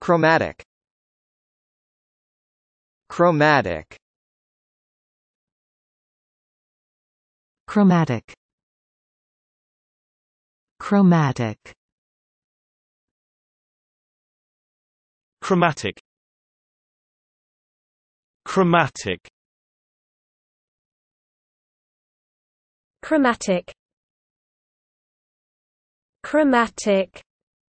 Chromatic Chromatic Chromatic Chromatic Chromatic Chromatic Chromatic Chromatic